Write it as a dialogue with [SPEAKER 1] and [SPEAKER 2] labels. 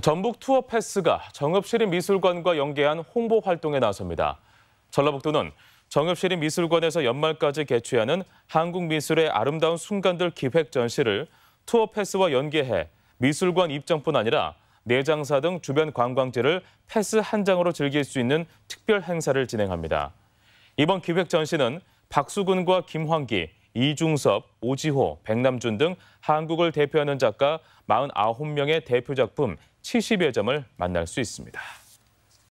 [SPEAKER 1] 전북 투어 패스가 정읍시립미술관과 연계한 홍보 활동에 나섭니다. 전라북도는 정읍시립미술관에서 연말까지 개최하는 한국 미술의 아름다운 순간들 기획 전시를 투어 패스와 연계해 미술관 입장뿐 아니라 내장사 등 주변 관광지를 패스 한 장으로 즐길 수 있는 특별 행사를 진행합니다. 이번 기획 전시는 박수근과 김환기, 이중섭, 오지호, 백남준 등 한국을 대표하는 작가 49명의 대표 작품 70여 점을 만날 수 있습니다.